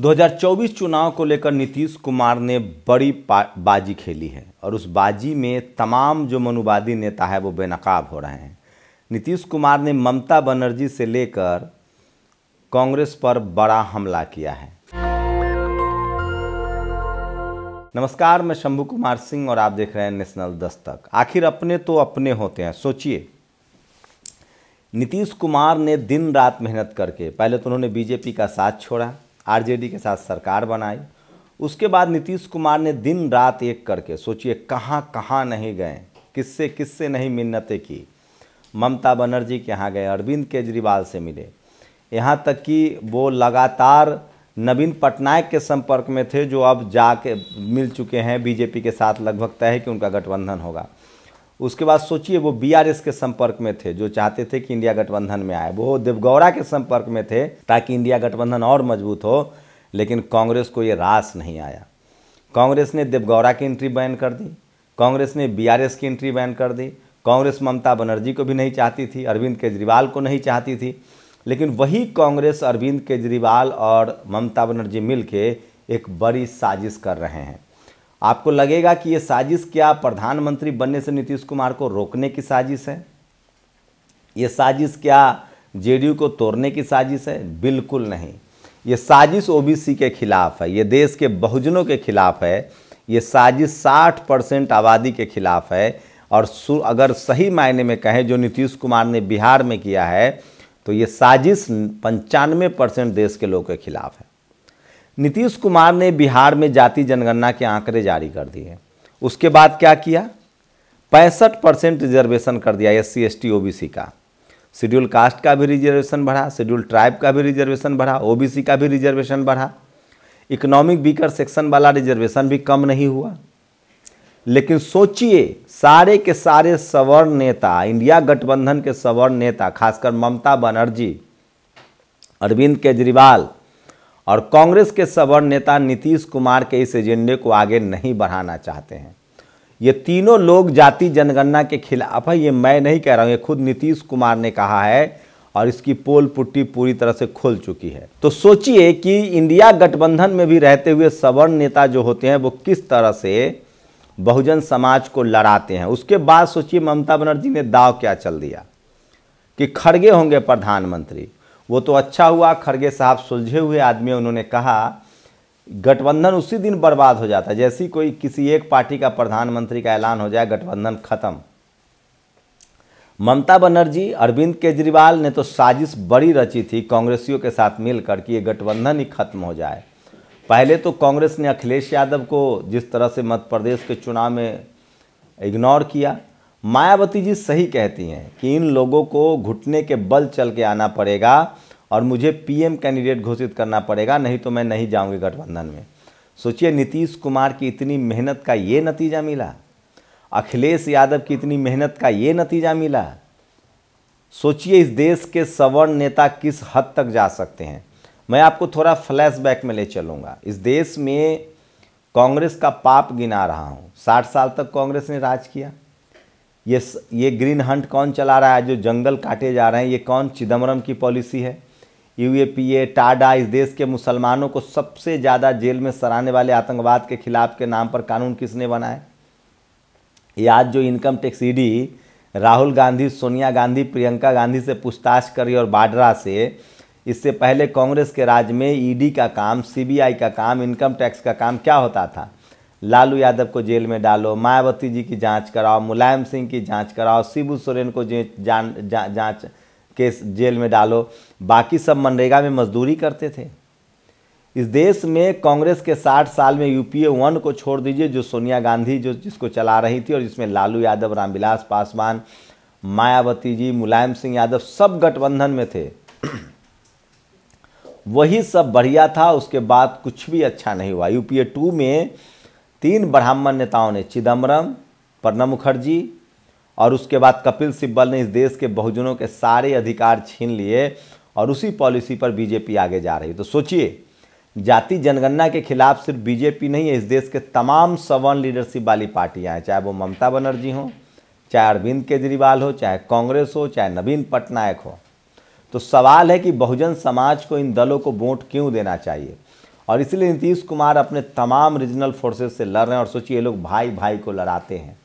2024 चुनाव को लेकर नीतीश कुमार ने बड़ी बाजी खेली है और उस बाजी में तमाम जो मनुवादी नेता है वो बेनकाब हो रहे हैं नीतीश कुमार ने ममता बनर्जी से लेकर कांग्रेस पर बड़ा हमला किया है नमस्कार मैं शंभू कुमार सिंह और आप देख रहे हैं नेशनल दस्तक आखिर अपने तो अपने होते हैं सोचिए नीतीश कुमार ने दिन रात मेहनत करके पहले तो उन्होंने बीजेपी का साथ छोड़ा आरजेडी के साथ सरकार बनाई उसके बाद नीतीश कुमार ने दिन रात एक करके सोचिए कहाँ कहाँ नहीं गए किससे किससे नहीं मिन्नतें की ममता बनर्जी के यहाँ गए अरविंद केजरीवाल से मिले यहाँ तक कि वो लगातार नवीन पटनायक के संपर्क में थे जो अब जाके मिल चुके हैं बीजेपी के साथ लगभग तय है कि उनका गठबंधन होगा उसके बाद सोचिए वो बीआरएस के संपर्क में थे जो चाहते थे कि इंडिया गठबंधन में आए वो देवगौड़ा के संपर्क में थे ताकि इंडिया गठबंधन और मजबूत हो लेकिन कांग्रेस को ये रास नहीं आया कांग्रेस ने देवगौड़ा की एंट्री बैन कर दी कांग्रेस ने बीआरएस की एंट्री बैन कर दी कांग्रेस ममता बनर्जी को भी नहीं चाहती थी अरविंद केजरीवाल को नहीं चाहती थी लेकिन वही कांग्रेस अरविंद केजरीवाल और ममता बनर्जी मिलके एक बड़ी साजिश कर रहे हैं आपको लगेगा कि ये साजिश क्या प्रधानमंत्री बनने से नीतीश कुमार को रोकने की साजिश है ये साजिश क्या जेडीयू को तोड़ने की साजिश है बिल्कुल नहीं ये साजिश ओबीसी के खिलाफ है ये देश के बहुजनों के खिलाफ है ये साजिश 60 परसेंट आबादी के खिलाफ है और अगर सही मायने में कहें जो नीतीश कुमार ने बिहार में किया है तो ये साजिश पंचानवे परसेंट देश के लोगों के खिलाफ है नीतीश कुमार ने बिहार में जाति जनगणना के आंकड़े जारी कर दिए उसके बाद क्या किया पैंसठ परसेंट रिजर्वेशन कर दिया S C S T O B C का शेड्यूल कास्ट का भी रिजर्वेशन बढ़ा शेड्यूल ट्राइब का भी रिजर्वेशन बढ़ा ओ बी सी का भी रिजर्वेशन बढ़ा इकोनॉमिक वीकर सेक्शन वाला रिजर्वेशन भी कम नहीं हुआ लेकिन सोचिए सारे के सारे सवर्ण नेता इंडिया गठबंधन के सवर्ण नेता खासकर ममता बनर्जी अरविंद केजरीवाल और कांग्रेस के सवर्ण नेता नीतीश कुमार के इस एजेंडे को आगे नहीं बढ़ाना चाहते हैं ये तीनों लोग जाति जनगणना के खिलाफ है ये मैं नहीं कह रहा हूँ ये खुद नीतीश कुमार ने कहा है और इसकी पोल पुट्टी पूरी तरह से खुल चुकी है तो सोचिए कि इंडिया गठबंधन में भी रहते हुए सवर्ण नेता जो होते हैं वो किस तरह से बहुजन समाज को लड़ाते हैं उसके बाद सोचिए ममता बनर्जी ने दाव क्या चल दिया कि खड़गे होंगे प्रधानमंत्री वो तो अच्छा हुआ खड़गे साहब सुलझे हुए आदमी उन्होंने कहा गठबंधन उसी दिन बर्बाद हो जाता है जैसी कोई किसी एक पार्टी का प्रधानमंत्री का ऐलान हो जाए गठबंधन खत्म ममता बनर्जी अरविंद केजरीवाल ने तो साजिश बड़ी रची थी कांग्रेसियों के साथ मिलकर कि ये गठबंधन ही खत्म हो जाए पहले तो कांग्रेस ने अखिलेश यादव को जिस तरह से मध्य प्रदेश के चुनाव में इग्नोर किया मायावती जी सही कहती हैं कि इन लोगों को घुटने के बल चल के आना पड़ेगा और मुझे पीएम कैंडिडेट घोषित करना पड़ेगा नहीं तो मैं नहीं जाऊंगी गठबंधन में सोचिए नीतीश कुमार की इतनी मेहनत का ये नतीजा मिला अखिलेश यादव की इतनी मेहनत का ये नतीजा मिला सोचिए इस देश के सवर्ण नेता किस हद तक जा सकते हैं मैं आपको थोड़ा फ्लैशबैक में ले चलूँगा इस देश में कांग्रेस का पाप गिना रहा हूँ साठ साल तक कांग्रेस ने राज किया ये ये ग्रीन हंट कौन चला रहा है जो जंगल काटे जा रहे हैं ये कौन चिदम्बरम की पॉलिसी है U A P A Tada इस देश के मुसलमानों को सबसे ज़्यादा जेल में सराहने वाले आतंकवाद के खिलाफ के नाम पर कानून किसने बनाए ये आज जो income tax ED Rahul Gandhi Sonia Gandhi Priyanka Gandhi से पूछताछ करी और बाड्रा से इससे पहले कांग्रेस के राज में ईडी का काम सीबीआई का काम इनकम टैक्स का काम क्या होता था लालू यादव को जेल में डालो मायावती जी की जांच कराओ मुलायम सिंह की जांच कराओ शिबू सोरेन को जान जा, जांच के जेल में डालो बाकी सब मनरेगा में मजदूरी करते थे इस देश में कांग्रेस के 60 साल में यूपीए वन को छोड़ दीजिए जो सोनिया गांधी जो जिसको चला रही थी और जिसमें लालू यादव रामविलास पासवान मायावती जी मुलायम सिंह यादव सब गठबंधन में थे वही सब बढ़िया था उसके बाद कुछ भी अच्छा नहीं हुआ यूपीए टू में तीन ब्राह्मण नेताओं ने चिदम्बरम प्रणब मुखर्जी और उसके बाद कपिल सिब्बल ने इस देश के बहुजनों के सारे अधिकार छीन लिए और उसी पॉलिसी पर बीजेपी आगे जा रही तो सोचिए जाति जनगणना के खिलाफ सिर्फ बीजेपी नहीं है इस देश के तमाम सवर्ण लीडरशिप वाली पार्टियां हैं चाहे वो ममता बनर्जी हों चाहे अरविंद केजरीवाल हो चाहे कांग्रेस हो चाहे नवीन पटनायक हो तो सवाल है कि बहुजन समाज को इन दलों को वोट क्यों देना चाहिए और इसलिए नीतीश कुमार अपने तमाम रीजनल फोर्सेस से लड़ रहे हैं और सोचिए ये लोग भाई भाई को लड़ाते हैं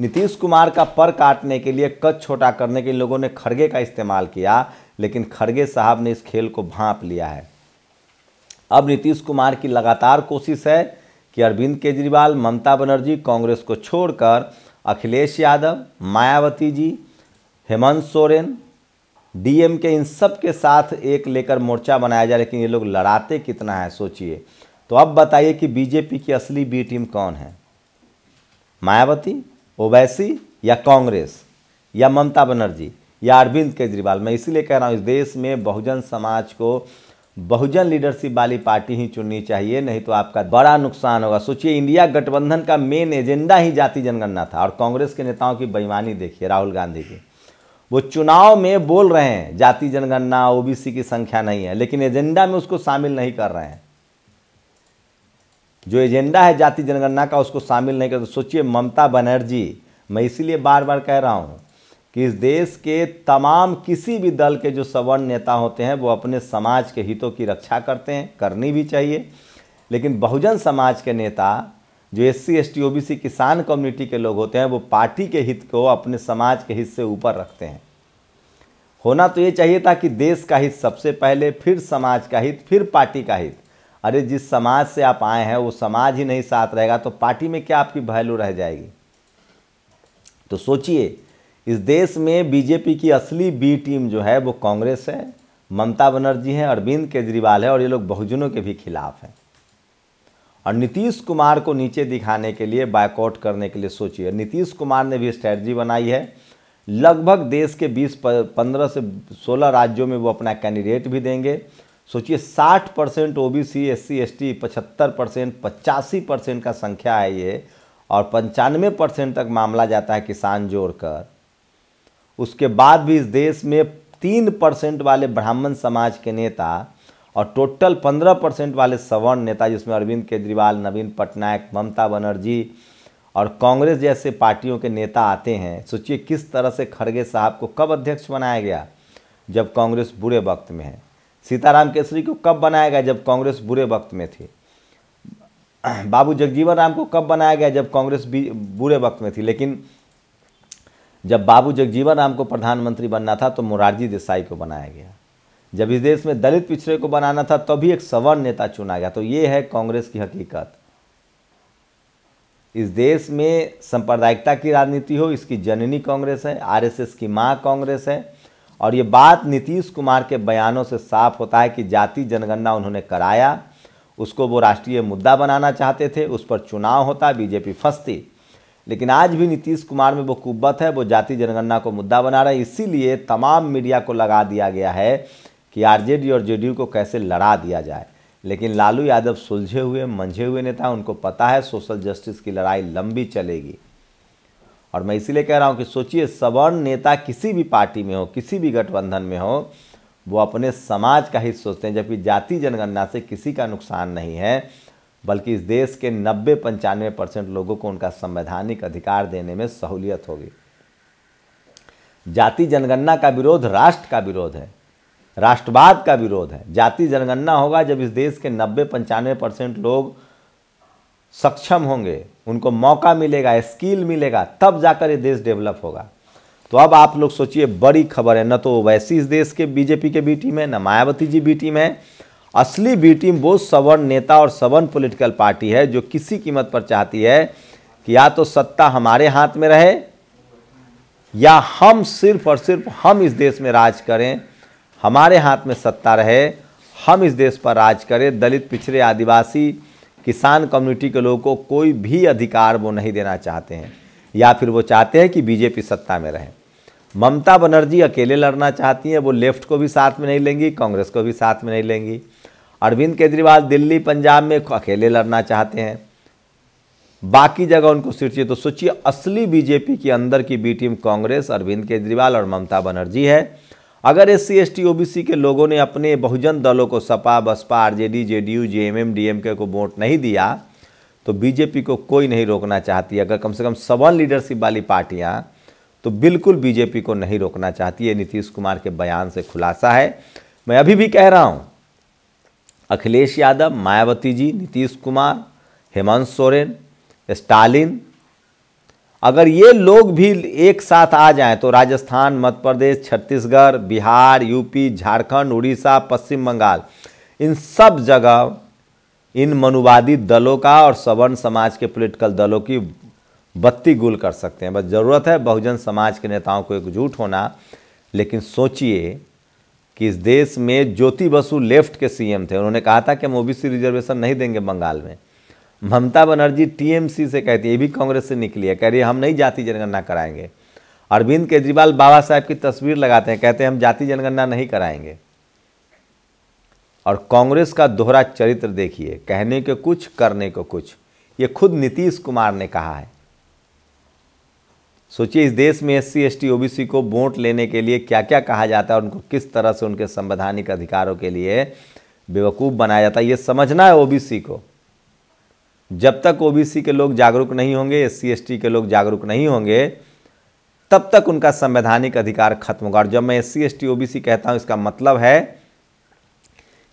नीतीश कुमार का पर काटने के लिए कद छोटा करने के लोगों ने खड़गे का इस्तेमाल किया लेकिन खड़गे साहब ने इस खेल को भांप लिया है अब नीतीश कुमार की लगातार कोशिश है कि अरविंद केजरीवाल ममता बनर्जी कांग्रेस को छोड़कर अखिलेश यादव मायावती जी हेमंत सोरेन डीएम के इन सब के साथ एक लेकर मोर्चा बनाया जाए लेकिन ये लोग लड़ाते कितना है सोचिए तो अब बताइए कि बीजेपी की असली बी टीम कौन है मायावती ओवैसी या कांग्रेस या ममता बनर्जी या अरविंद केजरीवाल मैं इसीलिए कह रहा हूँ इस देश में बहुजन समाज को बहुजन लीडरशिप वाली पार्टी ही चुननी चाहिए नहीं तो आपका बड़ा नुकसान होगा सोचिए इंडिया गठबंधन का मेन एजेंडा ही जाति जनगणना था और कांग्रेस के नेताओं की बेईमानी देखिए राहुल गांधी की वो चुनाव में बोल रहे हैं जाति जनगणना ओबीसी की संख्या नहीं है लेकिन एजेंडा में उसको शामिल नहीं कर रहे हैं जो एजेंडा है जाति जनगणना का उसको शामिल नहीं कर सोचिए ममता बनर्जी मैं इसीलिए बार बार कह रहा हूँ कि इस देश के तमाम किसी भी दल के जो सवर्ण नेता होते हैं वो अपने समाज के हितों की रक्षा करते हैं करनी भी चाहिए लेकिन बहुजन समाज के नेता जो S C S T O B C किसान कम्युनिटी के लोग होते हैं वो पार्टी के हित को अपने समाज के हित से ऊपर रखते हैं होना तो ये चाहिए था कि देश का हित सबसे पहले फिर समाज का हित फिर पार्टी का हित अरे जिस समाज से आप आए हैं वो समाज ही नहीं साथ रहेगा तो पार्टी में क्या आपकी वैल्यू रह जाएगी तो सोचिए इस देश में बीजेपी की असली बी टीम जो है वो कांग्रेस है ममता बनर्जी है अरविंद केजरीवाल है और ये लोग बहुजनों के भी खिलाफ हैं और नीतीश कुमार को नीचे दिखाने के लिए बायकॉट करने के लिए सोचिए नीतीश कुमार ने भी स्ट्रैटी बनाई है लगभग देश के 20 पंद्रह से 16 राज्यों में वो अपना कैंडिडेट भी देंगे सोचिए 60 percent O B C S C S T पचहत्तर परसेंट पचासी परसेंट का संख्या है ये और पंचानवे परसेंट तक मामला जाता है किसान जोड़कर उसके बाद भी इस देश में तीन परसेंट वाले ब्राह्मण समाज के नेता और टोटल 15 परसेंट वाले सवर्ण नेता जिसमें अरविंद केजरीवाल नवीन पटनायक ममता बनर्जी और कांग्रेस जैसे पार्टियों के नेता आते हैं सोचिए किस तरह से खड़गे साहब को कब अध्यक्ष बनाया गया जब कांग्रेस बुरे वक्त में है सीताराम केसरी को कब बनाया गया जब कांग्रेस बुरे वक्त में थी बाबू जगजीवन राम को कब बनाया गया जब कांग्रेस भी बुरे वक्त में थी लेकिन जब बाबू जगजीवन राम को प्रधानमंत्री बनना था तो मुरारजी देसाई को बनाया गया जब इस देश में दलित पिछड़े को बनाना था तभी तो एक सवर्ण नेता चुना गया तो ये है कांग्रेस की हकीकत इस देश में सांप्रदायिकता की राजनीति हो इसकी जननी कांग्रेस है आरएसएस की माँ कांग्रेस है और ये बात नीतीश कुमार के बयानों से साफ होता है कि जाति जनगणना उन्होंने कराया उसको वो राष्ट्रीय मुद्दा बनाना चाहते थे उस पर चुनाव होता बीजेपी फंसती लेकिन आज भी नीतीश कुमार में वो कुब्बत है वो जाति जनगणना को मुद्दा बना रहे हैं इसीलिए तमाम मीडिया को लगा दिया गया है कि आरजेडी और जेडीयू को कैसे लड़ा दिया जाए लेकिन लालू यादव सुलझे हुए मंझे हुए नेता उनको पता है सोशल जस्टिस की लड़ाई लंबी चलेगी और मैं इसीलिए कह रहा हूँ कि सोचिए सवर्ण नेता किसी भी पार्टी में हो किसी भी गठबंधन में हो वो अपने समाज का ही सोचते हैं जबकि जाति जनगणना से किसी का नुकसान नहीं है बल्कि इस देश के नब्बे पंचानवे परसेंट लोगों को उनका संवैधानिक अधिकार देने में सहूलियत होगी जाति जनगणना का विरोध राष्ट्र का विरोध है राष्ट्रवाद का विरोध है जाति जनगणना होगा जब इस देश के नब्बे पंचानवे परसेंट लोग सक्षम होंगे उनको मौका मिलेगा स्किल मिलेगा तब जाकर ये देश डेवलप होगा तो अब आप लोग सोचिए बड़ी खबर है न तो वैसी इस देश के बीजेपी के बी टीम है न मायावती जी बी टीम है असली बी टीम वो सवर्ण नेता और सवर्ण पॉलिटिकल पार्टी है जो किसी कीमत पर चाहती है कि या तो सत्ता हमारे हाथ में रहे या हम सिर्फ और सिर्फ हम इस देश में राज करें हमारे हाथ में सत्ता रहे हम इस देश पर राज करें दलित पिछड़े आदिवासी किसान कम्युनिटी के लोगों को कोई भी अधिकार वो नहीं देना चाहते हैं या फिर वो चाहते हैं कि बीजेपी सत्ता में रहे ममता बनर्जी अकेले लड़ना चाहती हैं वो लेफ्ट को भी साथ में नहीं लेंगी कांग्रेस को भी साथ में नहीं लेंगी अरविंद केजरीवाल दिल्ली पंजाब में अकेले लड़ना चाहते हैं बाकी जगह उनको सीट चाहिए तो सोचिए असली बीजेपी के अंदर की बी टीम कांग्रेस अरविंद केजरीवाल और ममता बनर्जी है अगर S C S T O B C के लोगों ने अपने बहुजन दलों को Sapa Basapa R J D J D U J M M D M K को वोट नहीं दिया तो बीजेपी को कोई नहीं रोकना चाहती अगर कम से कम सबल लीडरशिप वाली पार्टियाँ तो बिल्कुल बीजेपी को नहीं रोकना चाहती है नीतीश कुमार के बयान से खुलासा है मैं अभी भी कह रहा हूँ अखिलेश यादव मायावती जी नीतीश कुमार हेमंत सोरेन स्टालिन अगर ये लोग भी एक साथ आ जाएं तो राजस्थान मध्य प्रदेश छत्तीसगढ़ बिहार यूपी झारखंड उड़ीसा पश्चिम बंगाल इन सब जगह इन मनुवादी दलों का और सवर्ण समाज के पॉलिटिकल दलों की बत्ती गुल कर सकते हैं बस ज़रूरत है बहुजन समाज के नेताओं को एकजुट होना लेकिन सोचिए कि इस देश में ज्योति बसु लेफ्ट के सीएम थे उन्होंने कहा था कि हम ओबीसी रिजर्वेशन नहीं देंगे बंगाल में ममता बनर्जी टीएमसी से कहती है ये भी कांग्रेस से निकली है कह रही है हम नहीं जाति जनगणना कराएंगे अरविंद केजरीवाल बाबा साहेब की तस्वीर लगाते हैं कहते हैं हम जाति जनगणना नहीं कराएंगे और कांग्रेस का दोहरा चरित्र देखिए कहने के कुछ करने को कुछ ये खुद नीतीश कुमार ने कहा है सोचिए इस देश में S C S T OBC को वोट लेने के लिए क्या क्या कहा जाता है और उनको किस तरह से उनके संवैधानिक अधिकारों के लिए बेवकूफ़ बनाया जाता है ये समझना है ओबीसी को जब तक ओबीसी के लोग जागरूक नहीं होंगे एस सी के लोग जागरूक नहीं होंगे तब तक उनका संवैधानिक अधिकार खत्म होगा और जब मैं एस सी एस कहता हूँ इसका मतलब है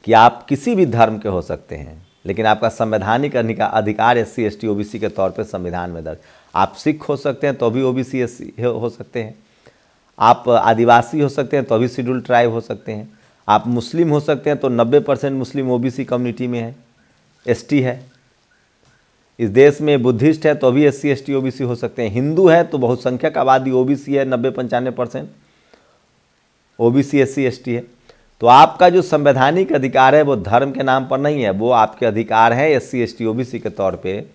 कि आप किसी भी धर्म के हो सकते हैं लेकिन आपका संवैधानिक अधिकार एस सी एस टी के तौर पर संविधान में दर्ज आप सिख हो सकते हैं तो भी ओ बी सी एस हो सकते हैं आप आदिवासी हो सकते हैं तो भी शेड्यूल ट्राइब हो सकते हैं आप मुस्लिम हो सकते हैं तो 90 परसेंट मुस्लिम ओबीसी कम्युनिटी में है एसटी है इस देश में बुद्धिस्ट है तो अभी S C S T O B C हो सकते हैं हिंदू है तो बहुसंख्यक आबादी ओ बी सी है नब्बे पंचानवे percent O B C S C S T है तो आपका जो संवैधानिक अधिकार है वो धर्म के नाम पर नहीं है वो आपके अधिकार हैं S C S T O B C के तौर पर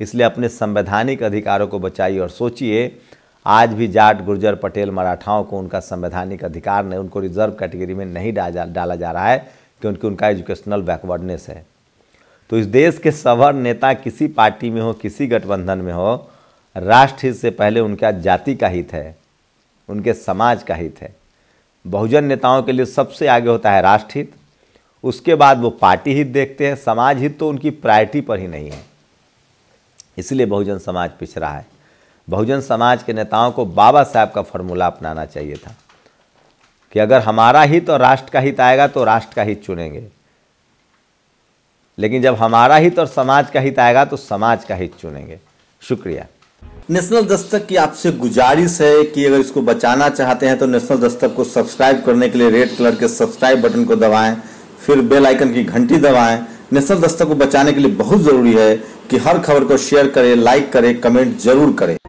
इसलिए अपने संवैधानिक अधिकारों को बचाइए और सोचिए आज भी जाट गुर्जर पटेल मराठाओं को उनका संवैधानिक अधिकार नहीं उनको रिजर्व कैटेगरी में नहीं डाला जा रहा है क्योंकि उनका एजुकेशनल बैकवर्डनेस है तो इस देश के सवर नेता किसी पार्टी में हो किसी गठबंधन में हो राष्ट्र हित से पहले उनका जाति का हित है उनके समाज का हित है बहुजन नेताओं के लिए सबसे आगे होता है राष्ट्र हित उसके बाद वो पार्टी हित देखते हैं समाज हित तो उनकी प्रायरिटी पर ही नहीं है इसलिए बहुजन समाज पिछड़ा है बहुजन समाज के नेताओं को बाबा साहब का फॉर्मूला अपनाना चाहिए था कि अगर हमारा हित और राष्ट्र का हित आएगा तो राष्ट्र का हित चुनेंगे लेकिन जब हमारा हित और समाज का हित आएगा तो समाज का हित चुनेंगे शुक्रिया नेशनल दस्तक की आपसे गुजारिश है कि अगर इसको बचाना चाहते हैं तो नेशनल दस्तक को सब्सक्राइब करने के लिए रेड कलर के सब्सक्राइब बटन को दबाएं फिर बेल आइकन की घंटी दबाएं नेशनल दस्तक को बचाने के लिए बहुत ज़रूरी है कि हर खबर को शेयर करें लाइक करें कमेंट जरूर करें